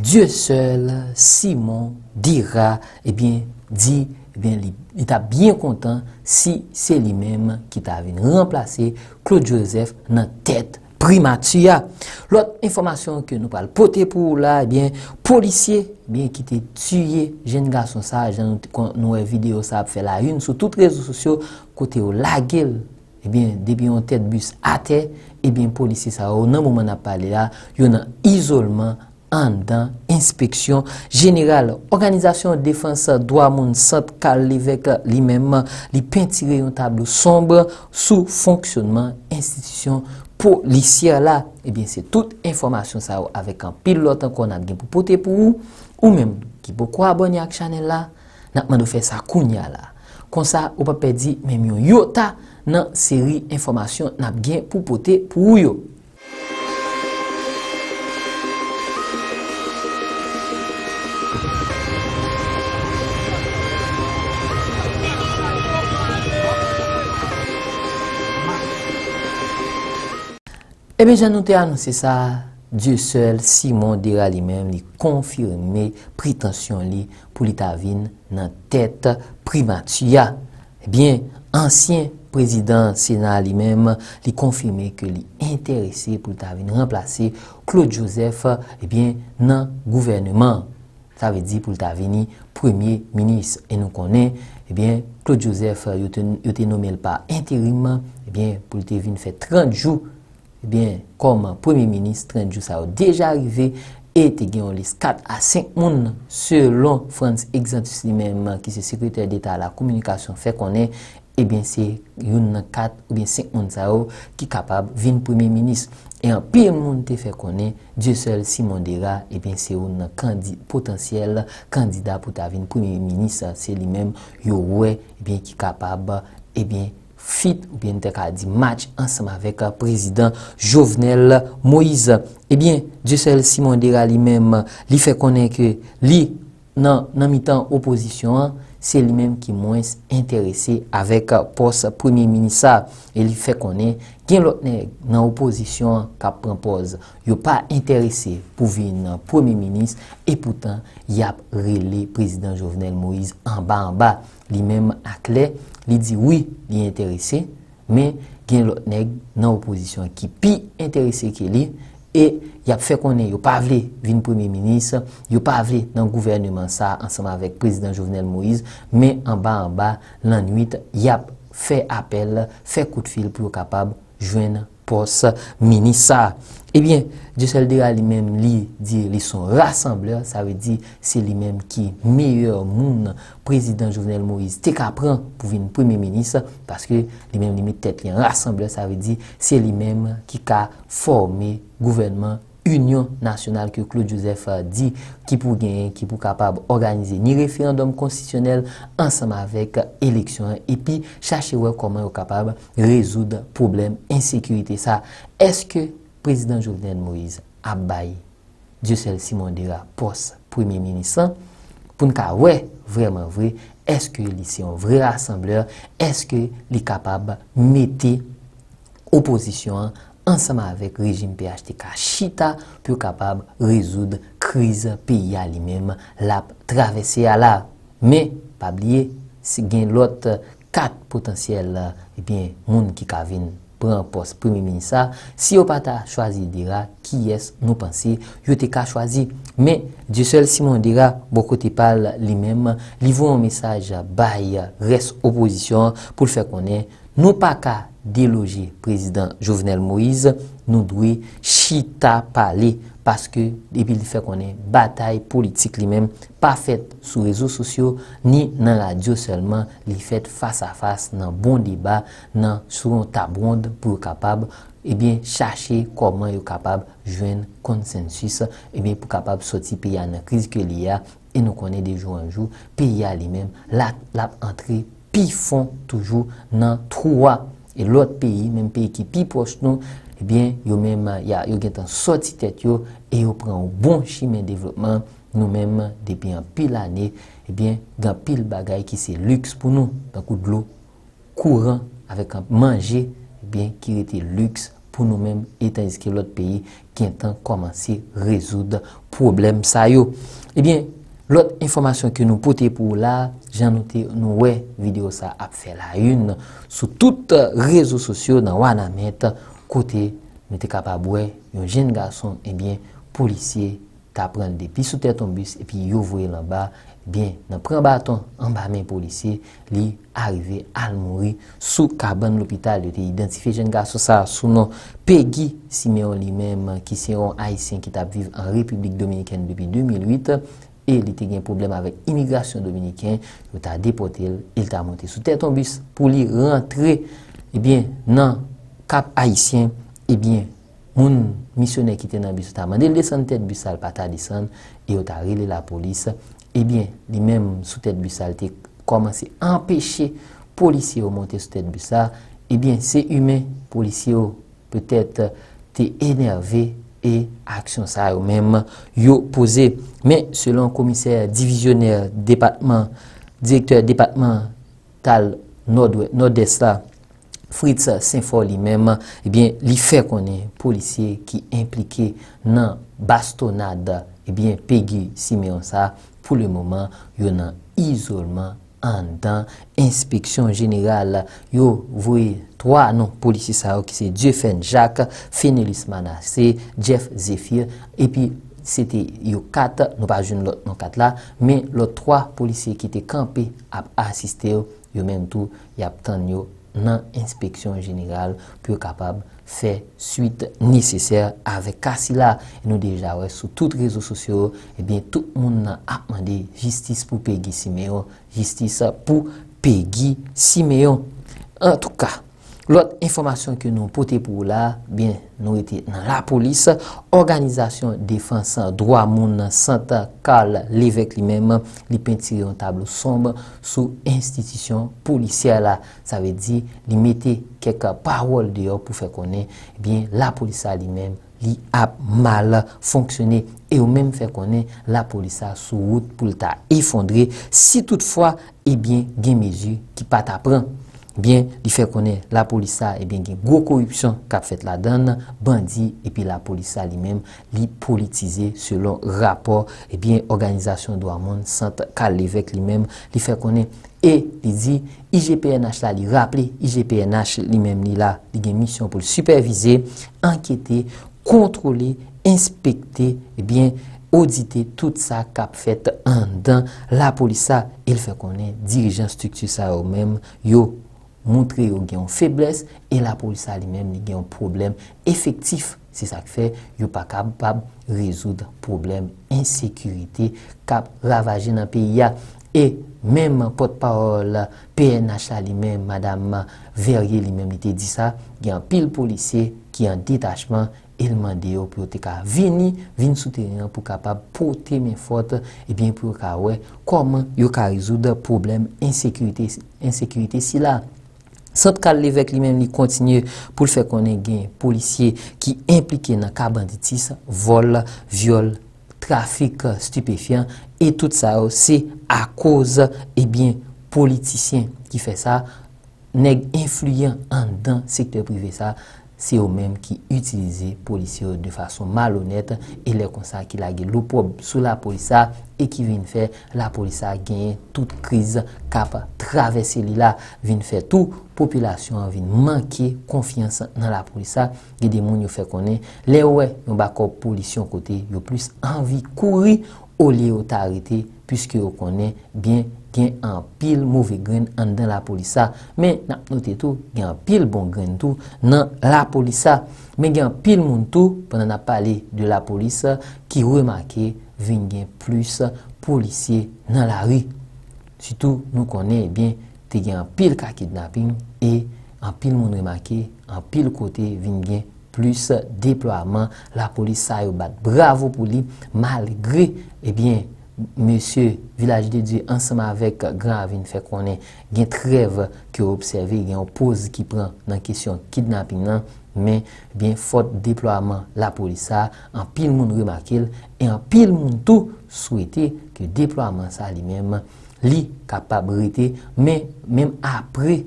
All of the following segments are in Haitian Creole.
Diyo sel Simon dira, ebyen, eh di, ebyen, eh li ta byen kontan si se li menm ki ta ven remplase Claude Joseph nan tet primatia. Lot informasyon ke nou pal pote pou la, ebyen, polisye, ebyen, ki te tuye, jen gason sa, jen nou e video sa ap fe la yun, sou tout rezo sosyo, kote yo la gel, ebyen, eh debi yo tet bus ate, ebyen, polisye sa, ou nan mouman ap pale la, yon nan isolman, Andan, inspeksyon general, organizasyon defansa, dwa moun sot, kal livek, li menman, li pentire yon tablou sombre, sou fonksyonman, institisyon polisya la. Ebyen, se tout informasyon sa yo avèk an pil lotan kon ap gen pou pote pou ou, ou menm ki pou kwa abon yak chanel la, nan ap man do fè sakoun ya la. Kon sa, ou pa pe di, menm yon yota nan seri informasyon nan ap gen pou pote pou ou yo. E eh bè jan nou te anonsè sa, diè sel Simon Dera li mèm li konfirme pritansyon li pou li ta vin nan tèt pri Matuya. E eh bè, ansyen prezident Sena li mèm li konfirme ke li enterese pou li ta vin remplase Claude Joseph eh nan gouvernement. Sa ve di pou li ta vin ni premier-ministre. E nou konen, Claude Joseph yo te nomel pa interime, pou li ta vin fè 30 jouz Ebyen, eh koman Premier Ministre, anjou sa eh ou deja arive, e te gen on lis 4 a 5 moun, selon Frans Exantus li menman ki se sekretèr d'Etat la Komunikasyon fè konen, ebyen se yon nan 4 oubyen 5 moun sa ou ki kapab vin Premier Ministre. E an pi moun te fè konen, Diyosel Simon Dera, ebyen eh se yon nan potansyèl kandida pou ta vin Premier Ministre, se li menman yo wè, ebyen ki kapab, ebyen, fit ou bien te ka di match ansama vek prezident Jovenel Moïse. Ebyen, Djecel Simon Dera li menm li fe konen ke li nan mitan opozisyon an, se li menm ki mwens interese avek pos premye minisa. E li fe konen, gen lotne nan opozisyon kap rampoz, yo pa interese pou vi nan premye minis, e poutan yap rele prezident Jovenel Moïse an ba an ba. li mèm ak lè, li di wè li interese, mè gen lò nèg nan oposisyon ki pi interese ke li, e yap fè konè, yo pa avlè vin premier-ministre, yo pa avlè nan gouvernement sa, ansama vek prezident Jovenel Moïse, mè anba anba l'an 8, yap fè apel, fè koutfil pou yo kapab jwen pos-ministre sa. Ebyen, Je sel dira li men li di li son rassembleur, sa ve di se li men ki meyer moun prezident Jouvenel Moïse. Te ka pran pou vin premier-ministre, paske li men li mi tet li rassembleur, sa ve di se li men ki ka formé gouvernement Union Nationale ke Claude Joseph di ki pou genyen, ki pou kapab organize ni referendum konstitionnel ansam avek eleksyon epi chache wè koman yo kapab rezoud problem insekurite. Sa, eske... Prezident Jourdien de Moïse abbay Dio sel Simon Dera pos premier ministre, poun ka wè, vreman vre, eske li se yon vre rassembleur, eske li kapab mette oposisyon ansama avek rejim PHTK Chita pou kapab rezoud kriz pi ya li mem la travesse ya la. Me, pa blye, si gen lot kat potansyel eh moun ki kavin prend poste premier ministre si au pas choisi dira qui est nous penser yo te ka choisi mais du seul Simon dira beaucoup te parle lui-même li un message baye reste opposition pour le faire connaître nous pas ka déloger président Jovenel Moïse nous doit chita parler Paske, epi li fe konen batay politik li men, pa fet sou rezo sosyo, ni nan radyo selman, li fet fas a fas nan bon deba, nan sou yon tabonde pou e kapab, ebyen eh chache koman yo kapab jwen konsensus, ebyen eh pou kapab soti pe ya nan kriz ke li ya, e nou konen de jou an jou, pe ya li men, la ap entre pi fon toujou nan troua, e lot peyi, men peyi ki pi pors nou, ebyen, eh yo mèm, yo gen tan sot si tèt yo, e yo pran ou bon chimè dèvelopman, nou mèm, dèpi an pil anè, ebyen, eh dan pil bagay ki se lüks pou nou, dan kou d'lou, kouran, avèk an manje, ebyen, eh ki rete lüks pou nou mèm, etan iske lòt peyi, ki entan komanse rezoud problem sa yo. Ebyen, lòt informasyon ki nou pote pou ou la, jan note nou we videyo sa ap fè la yun, sou tout rezo sosyo nan wana mette, kote, nou te kapabwe, yon jen gason, ebyen, eh polisye ta pren depi sou tè ton bus, ebyen, yon vwoye lan ba, ebyen, eh nan pren baton, an ba men polisye, li, arive, al mouri, sou kaban l'hôpital, li te identife jen gason sa, sou nan Peggy Simeon li menm, ki se yon Haitien ki tap vive an Republik Dominikèn depi 2008, e li te gen problem avèk imigrasyon Dominikèn, li ta depote, il ta montè sou tè ton bus, pou li rentre, ebyen, eh nan, kap ayisyen, ebyen, eh moun misyoner ki te nan bisou ta mande, lè san tet bisou al pata lè san, eyo ta rile la polis, ebyen, eh li menm sou tet bisou al te komanse empèche polisyou monte sou tet bisou al, ebyen, eh se yume, polisyou, pèt te enervé e aksyon sa yo menm yo pose, men, selon komiser divizyoner, depatman, direktor depatman tal Nord-Est la, Fritz Senfor li menman, li fe konen polisi ki implike nan bastonade Peggy Simeonsa pou le mouman yon nan isouman an dan. Inspeksyon jeneral yo vwe 3 nan polisi sa yo ki se Jeffen Jack, Fenelis Manase, Jeff Zephir. E pi se te yo 4 nan pat joun nan 4 la, men lo 3 polisi ki te kampe ap asiste yo, yo menm tou yap tan yo. nan inspeksyon general pou kapab fè suite nisesèr avèk. Kasi la e nou deja wè sou tout rezo sosyo ebyen tout moun nan apman de jistis pou Peggy Simeon jistis pou Peggy Simeon an tou ka Lot informasyon ke nou pote pou ou la, nou ete nan la polis, Organizasyon Defensa Droit Monde nan Santa Carl l'Evek li menm, li pentire yon tablo sombe sou institisyon polisye la. Sa ve di, li mette kek parol deyo pou fe konen, la polisa li menm li ap mal fonksyone e ou menm fe konen la polisa sou wout pou lta ifondre. Si toutfwa, e eh bien gen meji ki pat apren. li fè konè la polisa eh gen gwo korupsyon kap fèt la dan, bandi, epi la polisa li mèm li politize selon rapor, epi eh organizasyon do amon, sante kal levek li mèm, li fè konè e li di, IGPNH la li raple, IGPNH li mèm li la, li gen misyon pou li supervize, ankyete, kontrole, inspekte, epi eh audite tout sa kap fèt an dan, la polisa, li fè konè dirijan struktur sa yo mèm, yo politize, moun tre yo gen yon febles e la polisa li men gen yon problem efektif. Se sak fe, yo pa kab pab rezoud problem insekurite, kab ravaje nan piya. E menm potpawol PNH li men, madame Verrier li men, li te di sa, gen pil polise ki an detachman elman de yo pou yo te ka vini vini souterina pou kab pab pote men fote, e bien pou yo ka we kom yo ka rezoud problem insekurite si la. Sot kal levek li men li kontinye pou l fe konen gen policye ki implike nan ka banditis, vol, viol, trafik stupefyan et tout sa ou se a koz eh politisyen ki fe sa neg influyen an dan sektor prive sa. Se yo menm ki utilize polisyon de fason malonet e le konsant ki la ge loupob sou la polisyon e ki vin fè la polisyon genye tout kriz kap travesse li la vin fè tou populasyon vin manke konfians nan la polisyon ge de moun yo fè konen le we yon bako polisyon kote yo plus anvi kouri ou li otarite pwiske yo konen gen an pil mouve gren an den la polisa. Men, nan note tou, gen an pil bon gren tou nan la polisa. Men gen an pil moun tou, pwennan nan pale de la polisa, ki remake, ven gen plus polisye nan la ri. Situ, nou konen, e bien, te gen an pil kakid na pin, e an pil moun remake, an pil kote, ven gen plus diploaman. La polisa yo bat bravo pou li, malgre, e bien, Monsie, Vilaj de Dieu, anseman avèk Gran Avine, fè konè gen trev ki obseve, gen opoz ki pran nan kesyon kidnapping nan, men fòt deploaman la polisa, an pil moun remakil, en pil moun tou souwete ki deploaman sa li menmen li kapabrite, men apre.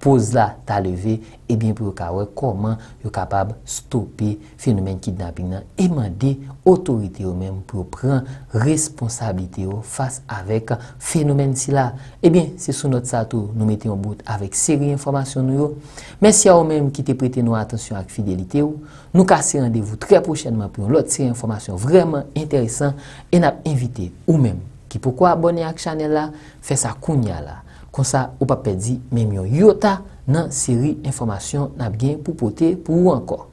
Poz eh la ta leve, e bin pou yo kawek koman yo kapab stopi fenomen ki dna bin nan. Eman de, otorite yo menm pou yo pren responsabilite yo fas avek fenomen si la. E bin, se sou not sa tou, nou meten yo bout avek seri informasyon nou yo. Men si ya yo menm ki te prete nou atensyon ak fidelite yo, nou ka se randevou tre pochenman pou yo lot seri informasyon vreman enteresan. E nan ap invite yo menm ki poukwa abone ak chanel la, fe sa kounya la. Kon sa, ou pa pedi, mèm yon yota nan seri informasyon nap gen pou pote pou ou ankon.